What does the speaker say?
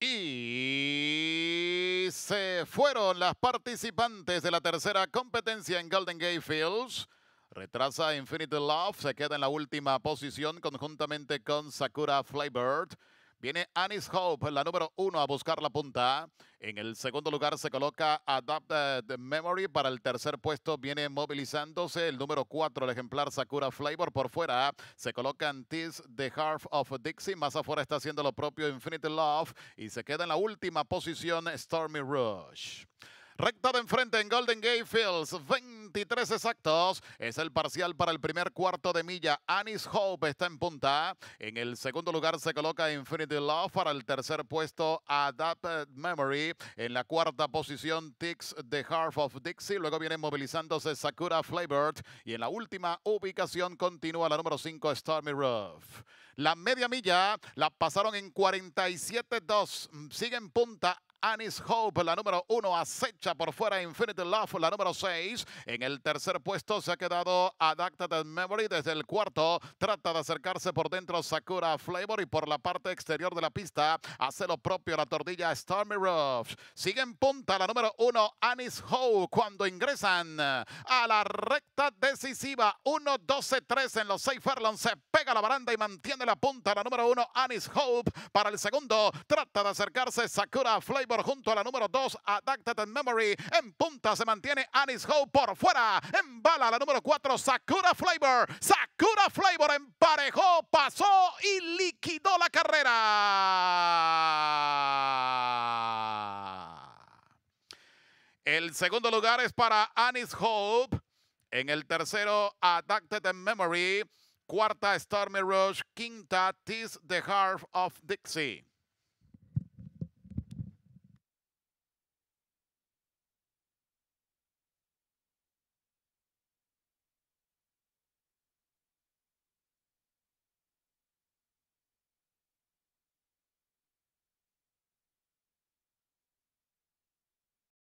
Y se fueron las participantes de la tercera competencia en Golden Gate Fields. Retrasa Infinity Love, se queda en la última posición conjuntamente con Sakura Flybird. Viene Anis Hope, la número uno, a buscar la punta. En el segundo lugar se coloca Adapted eh, Memory. Para el tercer puesto viene movilizándose el número cuatro, el ejemplar Sakura Flavor. Por fuera se coloca Antis The Heart of Dixie. Más afuera está haciendo lo propio Infinite Love. Y se queda en la última posición Stormy Rush. Recta de enfrente en Golden Gate Fields. 23 exactos. Es el parcial para el primer cuarto de milla. Anis Hope está en punta. En el segundo lugar se coloca Infinity Love. Para el tercer puesto, Adapted Memory. En la cuarta posición, Tix The Heart of Dixie. Luego viene movilizándose Sakura Flavored. Y en la última ubicación continúa la número 5, Stormy Roof. La media milla la pasaron en 47-2. Sigue en punta Anis Hope, la número uno, acecha por fuera Infinity Love, la número seis. En el tercer puesto se ha quedado Adapted Memory. Desde el cuarto trata de acercarse por dentro Sakura Flavor y por la parte exterior de la pista hace lo propio la tortilla Stormy Rush. Sigue en punta la número uno, Anis Hope, cuando ingresan a la recta decisiva. 1, 12, 3 en los seis furlongs. Se pega la baranda y mantiene la punta la número uno, Anis Hope. Para el segundo, trata de acercarse Sakura Flavor junto a la número 2, Adapted and Memory. En punta se mantiene Anis Hope por fuera. En bala la número 4, Sakura Flavor. Sakura Flavor emparejó, pasó y liquidó la carrera. El segundo lugar es para Anis Hope. En el tercero, Adapted and Memory. Cuarta, Stormy Rush. Quinta, Tis the Heart of Dixie.